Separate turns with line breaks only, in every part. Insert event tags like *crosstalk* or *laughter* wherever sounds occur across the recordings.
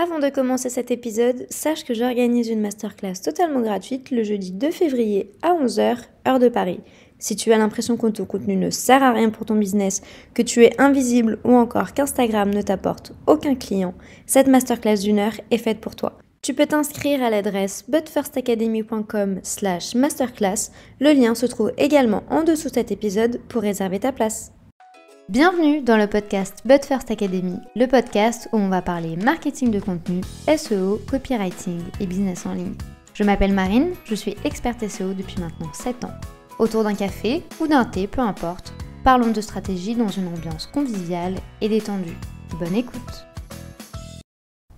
Avant de commencer cet épisode, sache que j'organise une masterclass totalement gratuite le jeudi 2 février à 11h, heure de Paris. Si tu as l'impression que ton contenu ne sert à rien pour ton business, que tu es invisible ou encore qu'Instagram ne t'apporte aucun client, cette masterclass d'une heure est faite pour toi. Tu peux t'inscrire à l'adresse butfirstacademy.com slash masterclass. Le lien se trouve également en dessous de cet épisode pour réserver ta place. Bienvenue dans le podcast But First Academy, le podcast où on va parler marketing de contenu, SEO, copywriting et business en ligne. Je m'appelle Marine, je suis experte SEO depuis maintenant 7 ans. Autour d'un café ou d'un thé, peu importe, parlons de stratégie dans une ambiance conviviale et détendue. Bonne écoute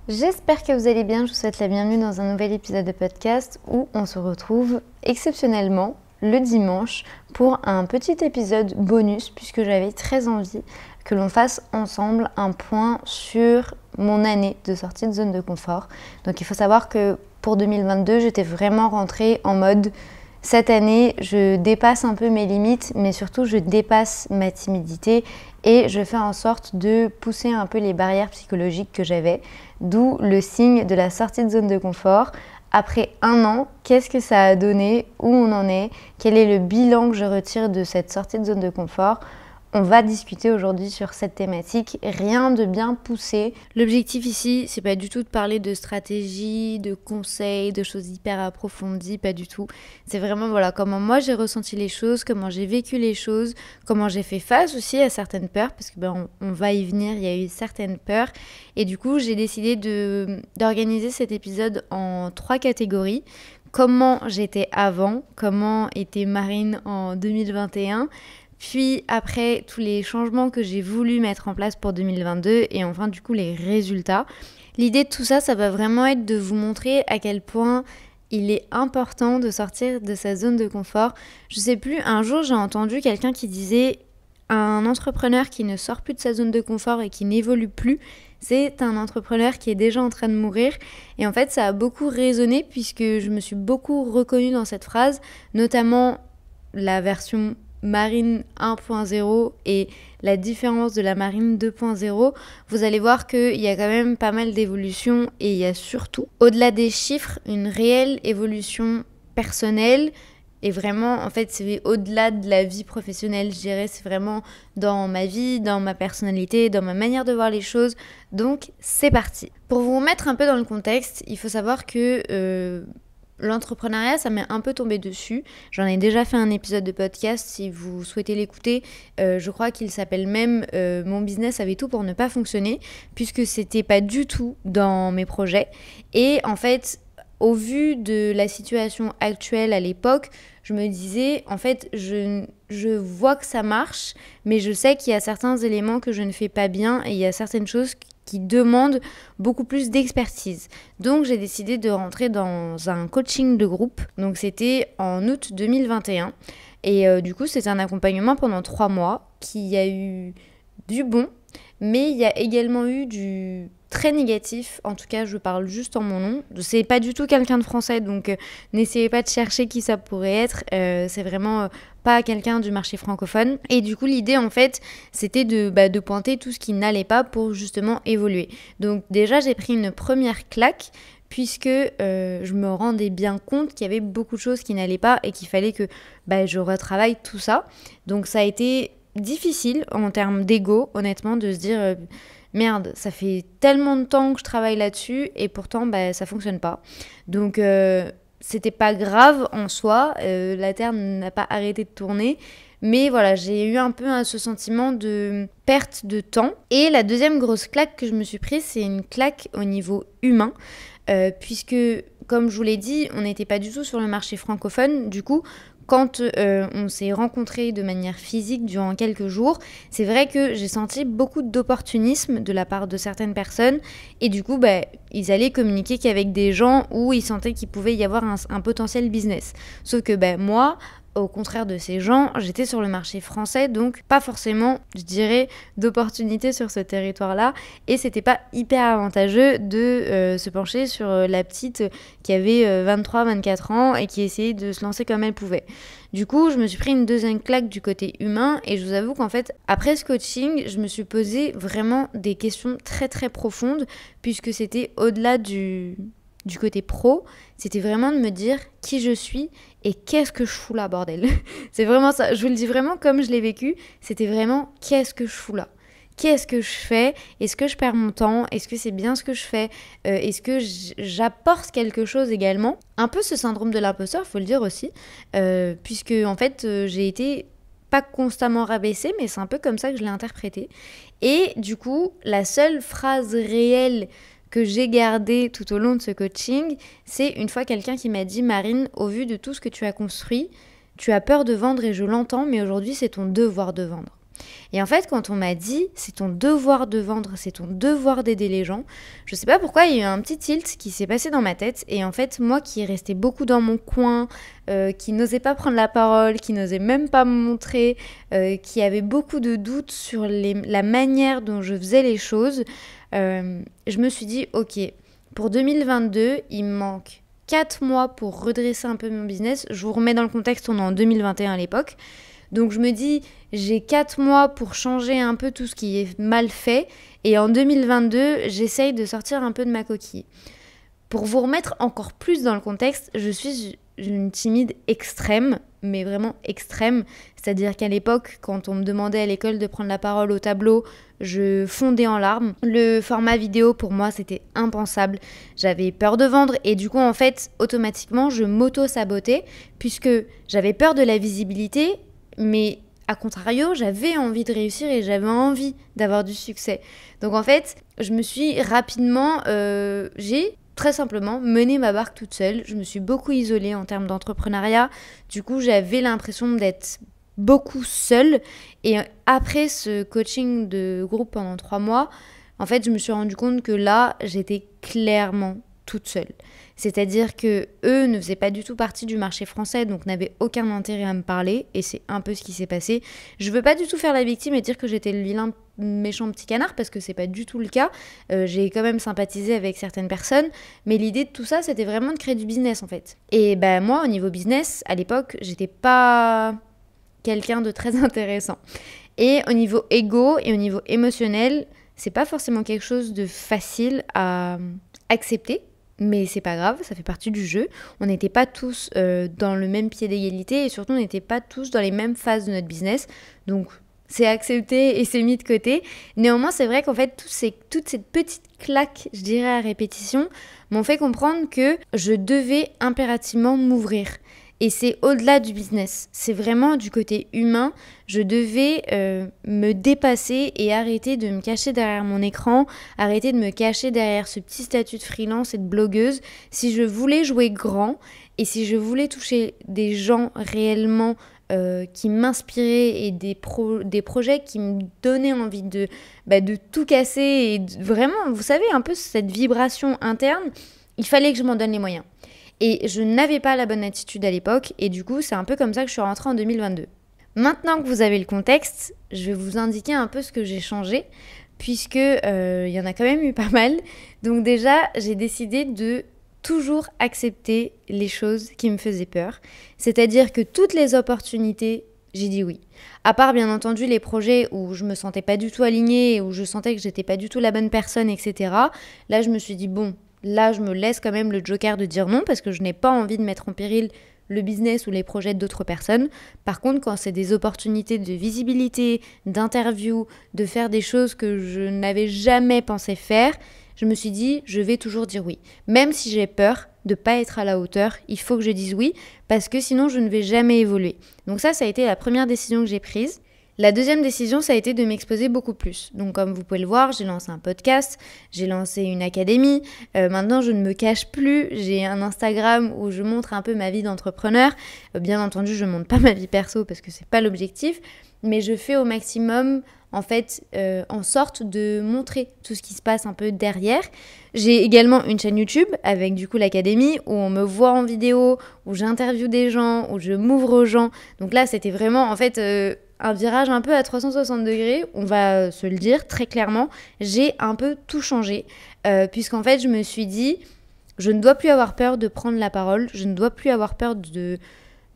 J'espère que vous allez bien, je vous souhaite la bienvenue dans un nouvel épisode de podcast où on se retrouve exceptionnellement le dimanche pour un petit épisode bonus puisque j'avais très envie que l'on fasse ensemble un point sur mon année de sortie de zone de confort. Donc il faut savoir que pour 2022, j'étais vraiment rentrée en mode cette année, je dépasse un peu mes limites, mais surtout je dépasse ma timidité et je fais en sorte de pousser un peu les barrières psychologiques que j'avais, d'où le signe de la sortie de zone de confort après un an, qu'est-ce que ça a donné, où on en est, quel est le bilan que je retire de cette sortie de zone de confort, on va discuter aujourd'hui sur cette thématique, rien de bien poussé. L'objectif ici, c'est pas du tout de parler de stratégie, de conseils, de choses hyper approfondies, pas du tout. C'est vraiment voilà comment moi j'ai ressenti les choses, comment j'ai vécu les choses, comment j'ai fait face aussi à certaines peurs, parce que ben on, va y venir, il y a eu certaines peurs, et du coup j'ai décidé d'organiser cet épisode en trois catégories comment j'étais avant, comment était Marine en 2021, puis après, tous les changements que j'ai voulu mettre en place pour 2022 et enfin du coup les résultats. L'idée de tout ça, ça va vraiment être de vous montrer à quel point il est important de sortir de sa zone de confort. Je sais plus, un jour j'ai entendu quelqu'un qui disait un entrepreneur qui ne sort plus de sa zone de confort et qui n'évolue plus, c'est un entrepreneur qui est déjà en train de mourir. Et en fait, ça a beaucoup résonné puisque je me suis beaucoup reconnue dans cette phrase, notamment la version marine 1.0 et la différence de la marine 2.0, vous allez voir qu'il y a quand même pas mal d'évolution et il y a surtout, au-delà des chiffres, une réelle évolution personnelle. Et vraiment, en fait, c'est au-delà de la vie professionnelle, je dirais, c'est vraiment dans ma vie, dans ma personnalité, dans ma manière de voir les choses. Donc, c'est parti. Pour vous mettre un peu dans le contexte, il faut savoir que... Euh, L'entrepreneuriat, ça m'est un peu tombé dessus. J'en ai déjà fait un épisode de podcast, si vous souhaitez l'écouter, euh, je crois qu'il s'appelle même euh, Mon business avait tout pour ne pas fonctionner, puisque c'était pas du tout dans mes projets. Et en fait, au vu de la situation actuelle à l'époque, je me disais, en fait, je, je vois que ça marche, mais je sais qu'il y a certains éléments que je ne fais pas bien et il y a certaines choses qui demande beaucoup plus d'expertise. Donc j'ai décidé de rentrer dans un coaching de groupe. Donc c'était en août 2021. Et euh, du coup c'est un accompagnement pendant trois mois qui a eu du bon, mais il y a également eu du très négatif. En tout cas, je parle juste en mon nom. C'est pas du tout quelqu'un de français, donc euh, n'essayez pas de chercher qui ça pourrait être. Euh, c'est vraiment euh, pas quelqu'un du marché francophone. Et du coup, l'idée en fait, c'était bah, de, pointer tout ce qui n'allait pas pour justement évoluer. Donc déjà, j'ai pris une première claque puisque je me rendais bien compte qu'il y avait beaucoup de choses qui n'allaient pas et qu'il fallait que bah, je retravaille tout ça. Donc ça a été difficile en termes d'ego, honnêtement, de se dire merde, ça fait tellement de temps que je travaille là-dessus et pourtant bah, ça fonctionne pas. Donc euh, c'était pas grave en soi, euh, la Terre n'a pas arrêté de tourner. Mais voilà, j'ai eu un peu hein, ce sentiment de perte de temps. Et la deuxième grosse claque que je me suis prise, c'est une claque au niveau humain, euh, puisque comme je vous l'ai dit, on n'était pas du tout sur le marché francophone. Du coup, quand euh, on s'est rencontrés de manière physique durant quelques jours, c'est vrai que j'ai senti beaucoup d'opportunisme de la part de certaines personnes. Et du coup, ben, ils allaient communiquer qu'avec des gens où ils sentaient qu'il pouvait y avoir un, potentiel business. Sauf que ben, moi, au contraire de ces gens, j'étais sur le marché français, donc pas forcément, je dirais, d'opportunités sur ce territoire-là. Et c'était pas hyper avantageux de euh, se pencher sur euh, la petite qui avait 23-24 euh, ans et qui essayait de se lancer comme elle pouvait. Du coup, je me suis pris une deuxième claque du côté humain et je vous avoue qu'en fait, après ce coaching, je me suis posé vraiment des questions très très profondes puisque c'était au-delà du du côté pro, c'était vraiment de me dire qui je suis et qu'est-ce que je fous là, bordel. *laughs* c'est vraiment ça. Je vous le dis vraiment comme je l'ai vécu. C'était vraiment qu'est-ce que je fous là Qu'est-ce que je fais Est-ce que je perds mon temps Est-ce que c'est bien ce que je fais euh, Est-ce que j'apporte quelque chose également Un peu ce syndrome de l'imposteur, faut le dire aussi, euh, puisque en fait euh, j'ai été pas constamment rabaissée, mais c'est un peu comme ça que je l'ai interprété. Et du coup, la seule phrase réelle que j'ai gardé tout au long de ce coaching, c'est une fois quelqu'un qui m'a dit Marine, au vu de tout ce que tu as construit, tu as peur de vendre et je l'entends, mais aujourd'hui c'est ton devoir de vendre. Et en fait, quand on m'a dit c'est ton devoir de vendre, c'est ton devoir d'aider les gens, je ne sais pas pourquoi il y a eu un petit tilt qui s'est passé dans ma tête. Et en fait, moi qui restais beaucoup dans mon coin, euh, qui n'osais pas prendre la parole, qui n'osais même pas me montrer, euh, qui avait beaucoup de doutes sur la manière dont je faisais les choses, euh, je me suis dit, ok, pour 2022, il me manque 4 mois pour redresser un peu mon business. Je vous remets dans le contexte, on est en 2021 à l'époque. Donc je me dis, j'ai 4 mois pour changer un peu tout ce qui est mal fait. Et en 2022, j'essaye de sortir un peu de ma coquille. Pour vous remettre encore plus dans le contexte, je suis une timide extrême, mais vraiment extrême. C'est-à-dire qu'à l'époque, quand on me demandait à l'école de prendre la parole au tableau, je fondais en larmes. Le format vidéo, pour moi, c'était impensable. J'avais peur de vendre et du coup, en fait, automatiquement, je m'auto-sabotais puisque j'avais peur de la visibilité, mais à contrario, j'avais envie de réussir et j'avais envie d'avoir du succès. Donc en fait, je me suis rapidement, euh, j'ai très simplement mener ma barque toute seule. Je me suis beaucoup isolée en termes d'entrepreneuriat. Du coup, j'avais l'impression d'être beaucoup seule. Et euh, après ce coaching de groupe pendant trois mois, en fait, je me suis rendu compte que là, j'étais clairement toute seule. C'est-à-dire que eux ne faisaient pas du tout partie du marché français, donc n'avaient aucun intérêt à me parler, et c'est un peu ce qui s'est passé. Je veux pas du tout faire la victime et dire que j'étais le vilain méchant petit canard, parce que c'est pas du tout le cas. Euh, j'ai quand même sympathisé avec certaines personnes, mais l'idée de tout ça, c'était vraiment de créer du business en fait. Et ben moi, au niveau business, à l'époque, j'étais pas quelqu'un de très *laughs* intéressant. Et au niveau égo et au niveau émotionnel, c'est pas forcément quelque chose de facile à accepter mais c'est pas grave, ça fait partie du jeu. On n'était pas tous euh, dans le même pied d'égalité et surtout on n'était pas tous dans les mêmes phases de notre business. Donc c'est accepté et c'est mis de côté. Néanmoins, c'est vrai qu'en fait, tout ces, toute cette petite claque, je dirais, à répétition, m'ont fait comprendre que je devais impérativement m'ouvrir. Et c'est au-delà du business, c'est vraiment du côté humain. Je devais euh, me dépasser et arrêter de me cacher derrière mon écran, arrêter de me cacher derrière ce petit statut de freelance et de blogueuse. Si je voulais jouer grand et si je voulais toucher des gens réellement euh, qui m'inspiraient et des, des projets qui me donnaient envie de, bah, de tout casser et vraiment, vous savez, un peu cette vibration interne, il fallait que je m'en donne les moyens. Et je n'avais pas la bonne attitude à l'époque, et du coup, c'est un peu comme ça que je suis rentrée en 2022. Maintenant que vous avez le contexte, je vais vous indiquer un peu ce que j'ai changé, puisque euh, il y en a quand même eu pas mal. Donc déjà, j'ai décidé de toujours accepter les choses qui me faisaient peur. C'est-à-dire que toutes les opportunités, j'ai dit oui. À part bien entendu les projets où je me sentais pas du tout alignée, où je sentais que j'étais pas du tout la bonne personne, etc. Là, je me suis dit bon, là, je me laisse quand même le joker de dire non parce que je n'ai pas envie de mettre en péril le business ou les projets d'autres personnes. Par contre, quand c'est des opportunités de visibilité, d'interview, de faire des choses que je n'avais jamais pensé faire, je me suis dit, je vais toujours dire oui. Même si j'ai peur de ne pas être à la hauteur, il faut que je dise oui, parce que sinon je ne vais jamais évoluer. Donc ça, ça a été la première décision que j'ai prise. La deuxième décision, ça a été de m'exposer beaucoup plus. Donc comme vous pouvez le voir, j'ai lancé un podcast, j'ai lancé une académie, euh, maintenant je ne me cache plus, j'ai un Instagram où je montre un peu ma vie d'entrepreneur. Euh, bien entendu, je ne montre pas *laughs* ma vie perso parce que ce n'est pas l'objectif, mais je fais au maximum en fait euh, en sorte de montrer tout ce qui se passe un peu derrière. J'ai également une chaîne YouTube avec du coup l'académie où on me voit en vidéo, où j'interviewe des gens, où je m'ouvre aux gens. Donc là c'était vraiment en fait un virage un peu à 360 degrés, on va euh, se le dire très clairement, j'ai un peu tout changé, euh, puisqu'en fait je me suis dit, je ne dois plus avoir peur de prendre la parole, je ne dois plus avoir peur de,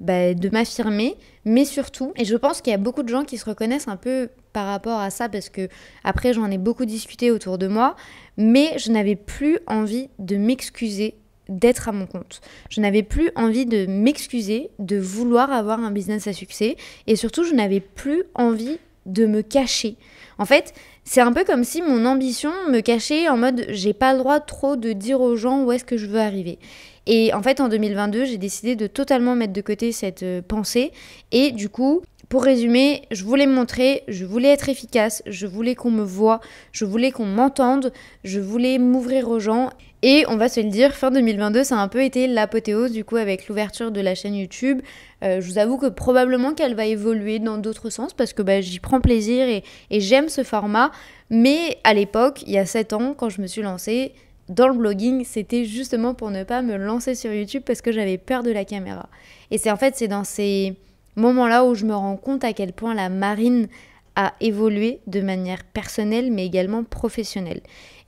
bah, de m'affirmer, mais surtout, et je pense qu'il y a beaucoup de gens qui se reconnaissent un peu par rapport à ça, parce que après j'en ai beaucoup discuté autour de moi, mais je n'avais plus envie de m'excuser d'être à mon compte. Je n'avais plus envie de m'excuser, de vouloir avoir un business à succès, et surtout je n'avais plus envie de me cacher. En fait, c'est un peu comme si mon ambition me cachait en mode j'ai pas le droit trop de dire aux gens où est-ce que je veux arriver. Et en fait, en 2022, j'ai décidé de totalement mettre de côté cette euh, pensée et du coup, pour résumer, je voulais me montrer, je voulais être efficace, je voulais qu'on me voie, je voulais qu'on m'entende, je voulais m'ouvrir aux gens. Et on va se le dire, fin 2022, ça a un peu été l'apothéose du coup avec l'ouverture de la chaîne YouTube. Euh, je vous avoue que probablement qu'elle va évoluer dans d'autres sens parce que bah, j'y prends plaisir et, et j'aime ce format. Mais à l'époque, il y a 7 ans, quand je me suis lancée, dans le blogging, c'était justement pour ne pas me lancer sur YouTube parce que j'avais peur de la caméra. Et c'est en fait, c'est dans ces Moment là où je me rends compte à quel point la marine a évolué de manière personnelle mais également professionnelle.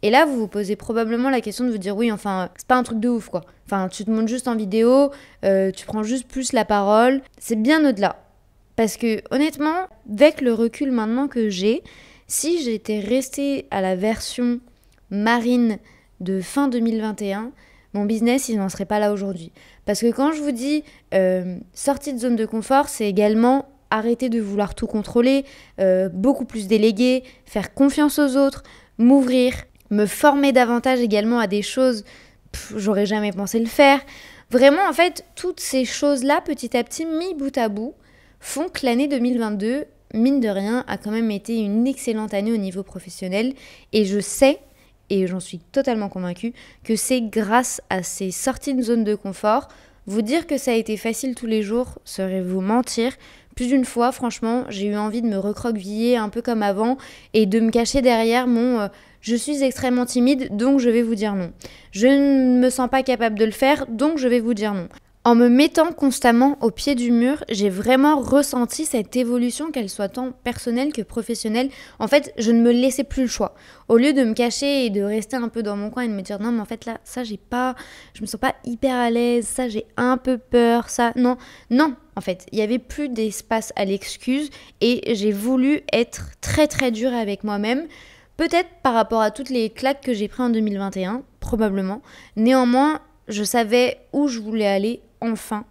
Et là, vous vous posez probablement la question de vous dire oui, enfin, c'est pas un truc de ouf quoi. Enfin, tu te montres juste en vidéo, euh, tu prends juste plus la parole. C'est bien au-delà. Parce que honnêtement, avec le recul maintenant que j'ai, si j'étais restée à la version marine de fin 2021, mon business, il n'en serait pas là aujourd'hui. Parce que quand je vous dis euh, sortie de zone de confort, c'est également arrêter de vouloir tout contrôler, euh, beaucoup plus déléguer, faire confiance aux autres, m'ouvrir, me former davantage également à des choses j'aurais jamais pensé le faire. Vraiment, en fait, toutes ces choses-là, petit à petit, mis bout à bout, font que l'année 2022, mine de rien, a quand même été une excellente année au niveau professionnel. Et je sais et j'en suis totalement convaincue, que c'est grâce à ces sorties de zone de confort. Vous dire que ça a été facile tous les jours serait vous mentir. Plus d'une fois, franchement, j'ai eu envie de me recroqueviller un peu comme avant et de me cacher derrière mon euh, je suis extrêmement timide, donc je vais vous dire non. Je ne me sens pas capable de le faire, donc je vais vous dire non. En me mettant constamment au pied du mur, j'ai vraiment ressenti cette évolution, qu'elle soit tant personnelle que professionnelle. En fait, je ne me laissais plus le choix. Au lieu de me cacher et de rester un peu dans mon coin et de me dire non, mais en fait là, ça j'ai pas, je me sens pas hyper à l'aise, ça j'ai un peu peur, ça non, non. En fait, il y avait plus d'espace à l'excuse et j'ai voulu être très très dure avec moi-même. Peut-être par rapport à toutes les claques que j'ai prises en 2021, probablement. Néanmoins, je savais où je voulais aller enfin.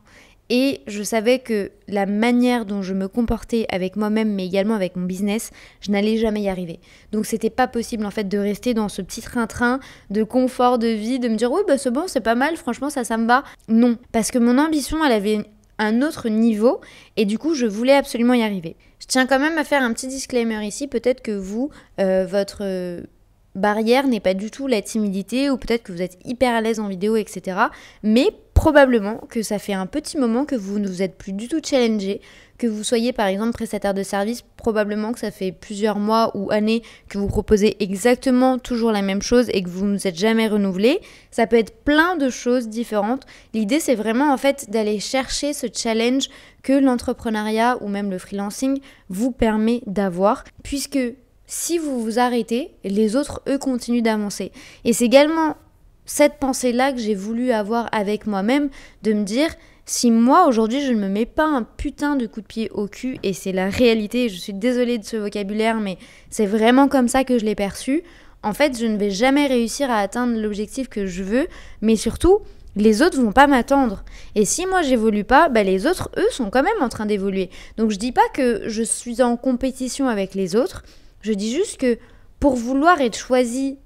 Et je savais que la manière dont je me comportais avec moi-même, mais également avec mon business, je n'allais jamais y arriver. Donc c'était pas possible en fait de rester dans ce petit train-train de confort de vie, de me dire oui bah c'est bon, c'est pas mal, franchement ça, ça me va. Non, parce que mon ambition, elle avait un autre niveau et du coup je voulais absolument y arriver. Je tiens quand même à faire un petit disclaimer ici, peut-être que vous, euh, votre euh, barrière n'est pas du tout la timidité ou peut-être que vous êtes hyper à l'aise en vidéo, etc. Mais probablement que ça fait un petit moment que vous ne vous êtes plus du tout challengé, que vous soyez par exemple prestataire de service, probablement que ça fait plusieurs mois ou années que vous proposez exactement toujours la même chose et que vous ne vous êtes jamais renouvelé. Ça peut être plein de choses différentes. L'idée c'est vraiment en fait d'aller chercher ce challenge que l'entrepreneuriat ou même le freelancing vous permet d'avoir puisque si vous vous arrêtez, les autres, eux, continuent d'avancer. Et c'est également cette pensée-là que j'ai voulu avoir avec moi-même, de me dire, si moi aujourd'hui je ne me mets pas un putain de coup de pied au cul, et c'est la réalité, je suis désolée de ce vocabulaire, mais c'est vraiment comme ça que je l'ai perçu, en fait je ne vais jamais réussir à atteindre l'objectif que je veux, mais surtout les autres vont pas m'attendre. Et si moi j'évolue pas, bah les autres, eux, sont quand même en train d'évoluer. Donc je dis pas que je suis en compétition avec les autres, je dis juste que pour vouloir être choisi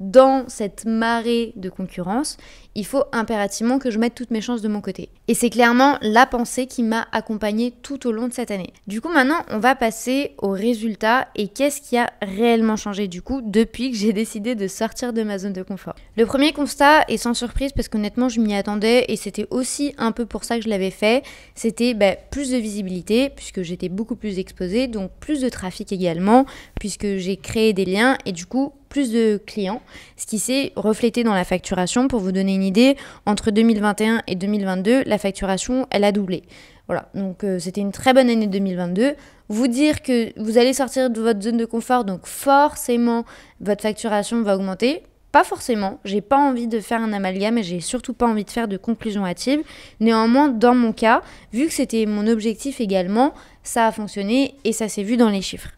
dans cette marée de concurrence, il faut impérativement que je mette toutes mes chances de mon côté. Et c'est clairement la pensée qui m'a accompagnée tout au long de cette année. Du coup, maintenant, on va passer aux résultats et qu'est-ce qui a réellement changé du coup depuis que j'ai décidé de sortir de ma zone de confort. Le premier constat est sans surprise parce qu'honnêtement, je m'y attendais et c'était aussi un peu pour ça que je l'avais fait. C'était ben, plus de visibilité puisque j'étais beaucoup plus exposée, donc plus de trafic également puisque j'ai créé des liens et du coup plus de clients, ce qui s'est reflété dans la facturation pour vous donner une idée, entre 2021 et 2022, la facturation, elle a doublé. Voilà, donc euh, c'était une très bonne année 2022. Vous dire que vous allez sortir de votre zone de confort, donc forcément, votre facturation va augmenter. Pas forcément, j'ai pas envie de faire un amalgame et j'ai surtout pas envie de faire de conclusion hâtive. Néanmoins, dans mon cas, vu que c'était mon objectif également, ça a fonctionné et ça s'est vu dans les chiffres.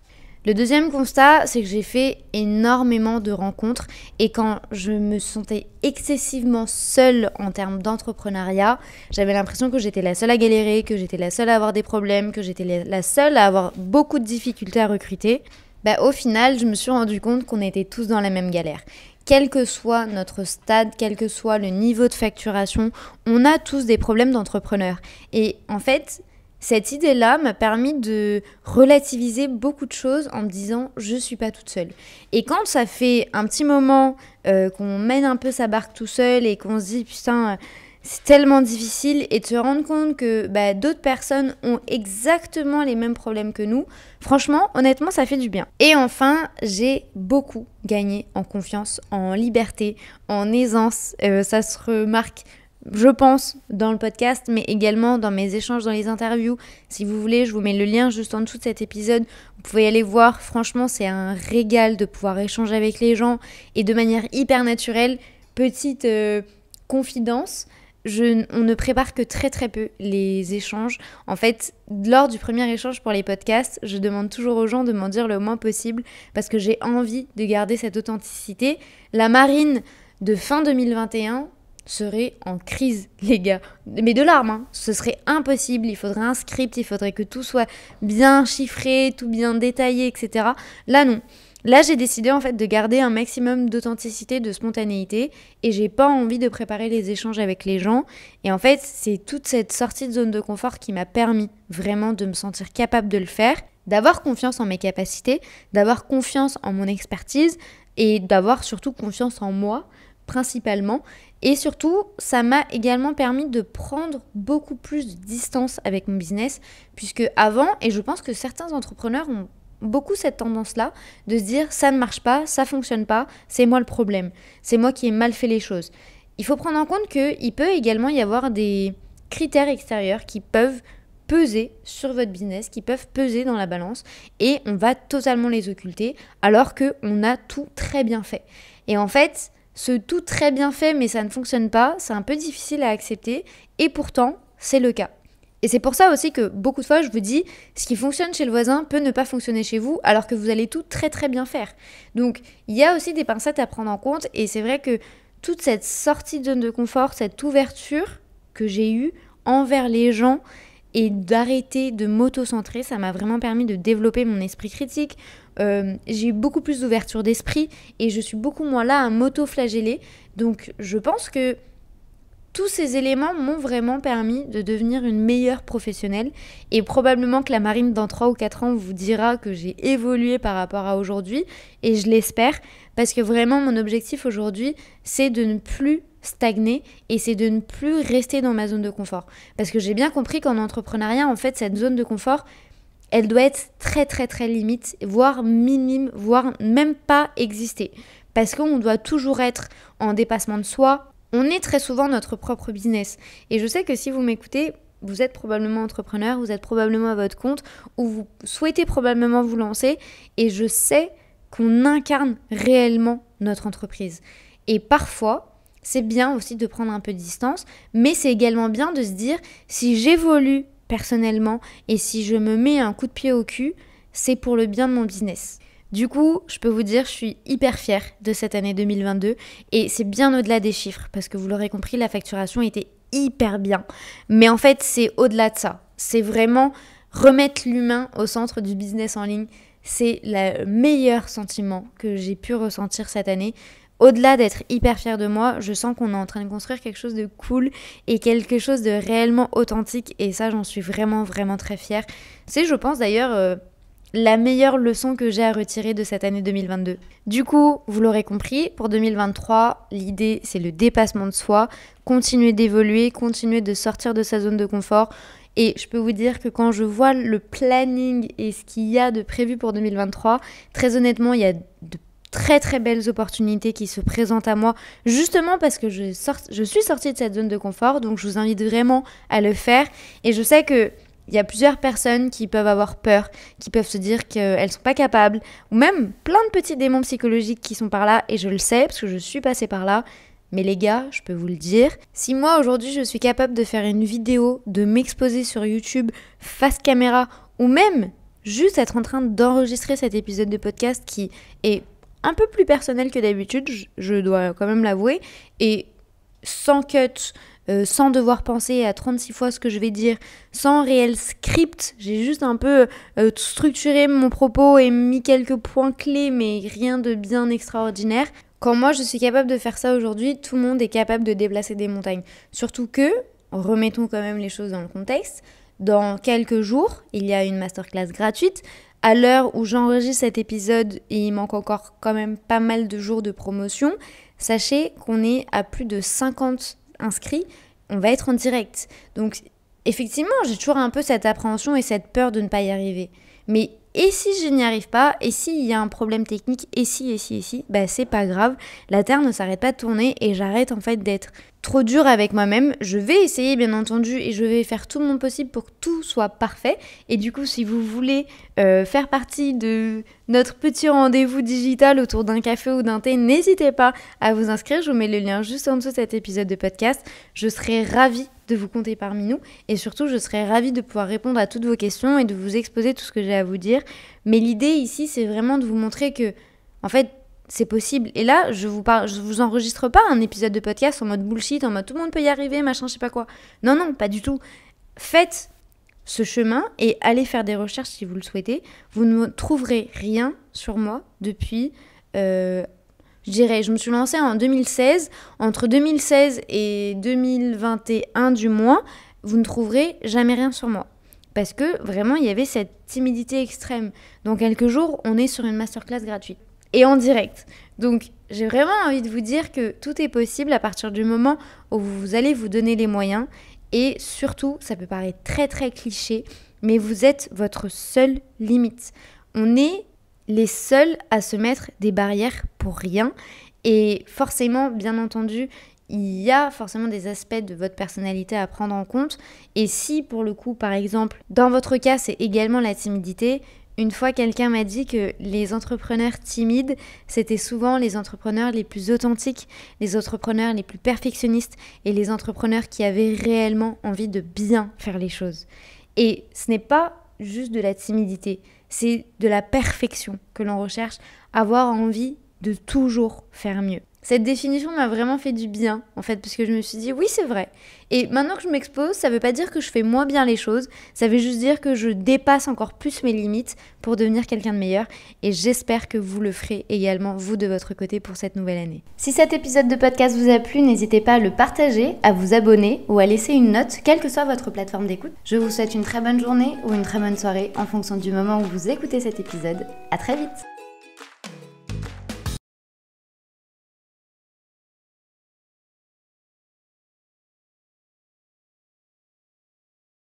Le deuxième constat, c'est que j'ai fait énormément de rencontres et quand je me sentais excessivement seule en termes d'entrepreneuriat, j'avais l'impression que j'étais la seule à galérer, que j'étais la seule à avoir des problèmes, que j'étais la seule à avoir beaucoup de difficultés à recruter. Bah, au final, je me suis rendu compte qu'on était tous dans la même galère. Quel que soit notre stade, quel que soit le niveau de facturation, on a tous des problèmes d'entrepreneurs. Et en fait, cette idée-là m'a permis de relativiser beaucoup de choses en me disant je suis pas toute seule. Et quand ça fait un petit moment euh, qu'on mène un peu sa barque tout seul et qu'on se dit putain euh, c'est tellement difficile et de se rendre compte que bah, d'autres personnes ont exactement les mêmes problèmes que nous, franchement, honnêtement, ça fait du bien. Et enfin, j'ai beaucoup gagné en confiance, en liberté, en aisance. Euh, ça se remarque je pense, dans le podcast, mais également dans mes échanges, dans les interviews. Si vous voulez, je vous mets le lien juste en dessous de cet épisode. Vous pouvez aller voir. Franchement, c'est un régal de pouvoir échanger avec les gens et de manière hyper naturelle. Petite euh, confidence. Je, on ne prépare que très très peu les échanges. En fait, lors du premier échange pour les podcasts, je demande toujours aux gens de m'en dire le moins possible parce que j'ai envie de garder cette authenticité. La marine de fin 2021, serait en crise, les gars. Mais de larmes, hein. ce serait impossible. Il faudrait un script, il faudrait que tout soit bien chiffré, tout bien détaillé, etc. Là, non. Là, j'ai décidé en fait de garder un maximum d'authenticité, de spontanéité, et j'ai pas envie de préparer les échanges avec les gens. Et en fait, c'est toute cette sortie de zone de confort qui m'a permis vraiment de me sentir capable de le faire, d'avoir confiance en mes capacités, d'avoir confiance en mon expertise, et d'avoir surtout confiance en moi principalement. Et surtout, ça m'a également permis de prendre beaucoup plus de distance avec mon business, puisque avant, et je pense que certains entrepreneurs ont beaucoup cette tendance-là de se dire ça ne marche pas, ça fonctionne pas, c'est moi le problème, c'est moi qui ai mal fait les choses. Il faut prendre en compte qu'il peut également y avoir des critères extérieurs qui peuvent peser sur votre business, qui peuvent peser dans la balance, et on va totalement les occulter alors qu'on a tout très bien fait. Et en fait, ce tout très bien fait mais ça ne fonctionne pas, c'est un peu difficile à accepter et pourtant c'est le cas. Et c'est pour ça aussi que beaucoup de fois je vous dis ce qui fonctionne chez le voisin peut ne pas fonctionner chez vous alors que vous allez tout très très bien faire. Donc il y a aussi des pincettes à prendre en compte et c'est vrai que toute cette sortie de zone de confort, cette ouverture que j'ai eue envers les gens et d'arrêter de m'auto-centrer, ça m'a vraiment permis de développer mon esprit critique, euh, j'ai j'ai beaucoup plus d'ouverture d'esprit et je suis beaucoup moins là à m'auto-flageller. Donc je pense que tous ces éléments m'ont vraiment permis de devenir une meilleure professionnelle et probablement que la marine dans 3 ou 4 ans vous dira que j'ai évolué par rapport à aujourd'hui et je l'espère parce que vraiment mon objectif aujourd'hui c'est de ne plus stagner et c'est de ne plus rester dans ma zone de confort parce que j'ai bien compris qu'en entrepreneuriat en fait cette zone de confort elle doit être très très très limite, voire minime, voire même pas exister. Parce qu'on doit toujours être en dépassement de soi. On est très souvent notre propre business. Et je sais que si vous m'écoutez, vous êtes probablement entrepreneur, vous êtes probablement à votre compte, ou vous souhaitez probablement vous lancer. Et je sais qu'on incarne réellement notre entreprise. Et parfois, c'est bien aussi de prendre un peu de distance, mais c'est également bien de se dire, si j'évolue personnellement et si je me mets un coup de pied au cul, c'est pour le bien de mon business. Du coup, je peux vous dire, je suis hyper fière de cette année 2022 et c'est bien au-delà des chiffres parce que vous l'aurez compris, la facturation était hyper bien. Mais en fait, c'est au-delà de ça. C'est vraiment remettre l'humain au centre du business en ligne. C'est le meilleur sentiment que j'ai pu ressentir cette année au-delà d'être hyper fière de moi, je sens qu'on est en train de construire quelque chose de cool et quelque chose de réellement authentique. Et ça, j'en suis vraiment, vraiment très fière. C'est, je pense d'ailleurs, euh, la meilleure leçon que j'ai à retirer de cette année 2022. Du coup, vous l'aurez compris, pour 2023, l'idée, c'est le dépassement de soi, continuer d'évoluer, continuer de sortir de sa zone de confort. Et je peux vous dire que quand je vois le planning et ce qu'il y a de prévu pour 2023, très honnêtement, il y a de très très belles opportunités qui se présentent à moi justement parce que je, je suis sortie de cette zone de confort donc je vous invite vraiment à le faire et je sais que il y a plusieurs personnes qui peuvent avoir peur, qui peuvent se dire qu'elles ne sont pas capables, ou même plein de petits démons psychologiques qui sont par là, et je le sais parce que je suis passée par là. Mais les gars, je peux vous le dire, si moi aujourd'hui je suis capable de faire une vidéo, de m'exposer sur YouTube face caméra, ou même juste être en train d'enregistrer cet épisode de podcast qui est un peu plus personnel que d'habitude, je, dois quand même l'avouer, et sans cut, euh, sans devoir penser à 36 fois ce que je vais dire, sans réel script. J'ai juste un peu euh, structuré mon propos et mis quelques points clés, mais rien de bien extraordinaire. Quand moi je suis capable de faire ça aujourd'hui, tout le monde est capable de déplacer des montagnes. Surtout que, remettons quand même les choses dans le contexte, dans quelques jours, il y a une masterclass gratuite à l'heure où j'enregistre cet épisode, et il manque encore quand même pas mal de jours de promotion, sachez qu'on est à plus de 50 inscrits, on va être en direct. Donc effectivement, j'ai toujours un peu cette appréhension et cette peur de ne pas y arriver. Mais et si je n'y arrive pas, et s'il y a un problème technique, et si, et si, et si, bah c'est pas grave, la Terre ne s'arrête pas de tourner et j'arrête en fait d'être trop dur avec moi-même. Je vais essayer bien entendu et je vais faire tout mon possible pour que tout soit parfait. Et du coup, si vous voulez euh, faire partie de notre petit rendez-vous digital autour d'un café ou d'un thé, n'hésitez pas à vous inscrire. Je vous mets le lien juste en dessous de cet épisode de podcast. Je serai ravie de vous compter parmi nous. Et surtout, je serais ravie de pouvoir répondre à toutes vos questions et de vous exposer tout ce que j'ai à vous dire. Mais l'idée ici, c'est vraiment de vous montrer que, en fait, c'est possible. Et là, je vous je vous enregistre pas un épisode de podcast en mode bullshit, en mode tout le monde peut y arriver, machin, je sais pas quoi. Non, non, pas du tout. Faites ce chemin et allez faire des recherches si vous le souhaitez. Vous ne trouverez rien sur moi depuis euh, je dirais. Je me suis lancée en 2016. Entre 2016 et 2021 du moins, vous ne trouverez jamais rien sur moi. Parce que vraiment, il y avait cette timidité extrême. Dans quelques jours, on est sur une masterclass gratuite et en direct. Donc j'ai vraiment envie de vous dire que tout est possible à partir du moment où vous allez vous donner les moyens. Et surtout, ça peut paraître très très cliché, mais vous êtes votre seule limite. On est les seuls à se mettre des barrières pour rien. Et forcément, bien entendu, il y a forcément des aspects de votre personnalité à prendre en compte. Et si, pour le coup, par exemple, dans votre cas, c'est également la timidité, une fois, quelqu'un m'a dit que les entrepreneurs timides, c'était souvent les entrepreneurs les plus authentiques, les entrepreneurs les plus perfectionnistes et les entrepreneurs qui avaient réellement envie de bien faire les choses. Et ce n'est pas juste de la timidité, c'est de la perfection que l'on recherche, avoir envie de toujours faire mieux. Cette définition m'a vraiment fait du bien, en fait, parce que je me suis dit, oui, c'est vrai. Et maintenant que je m'expose, ça veut pas dire que je fais moins bien les choses, ça veut juste dire que je dépasse encore plus mes limites pour devenir quelqu'un de meilleur, et j'espère que vous le ferez également, vous, de votre côté, pour cette nouvelle année. Si cet épisode de podcast vous a plu, n'hésitez pas à le partager, à vous abonner ou à laisser une note, quelle que soit votre plateforme d'écoute. Je vous souhaite une très bonne journée ou une très bonne soirée, en fonction du moment où vous écoutez cet épisode. À très vite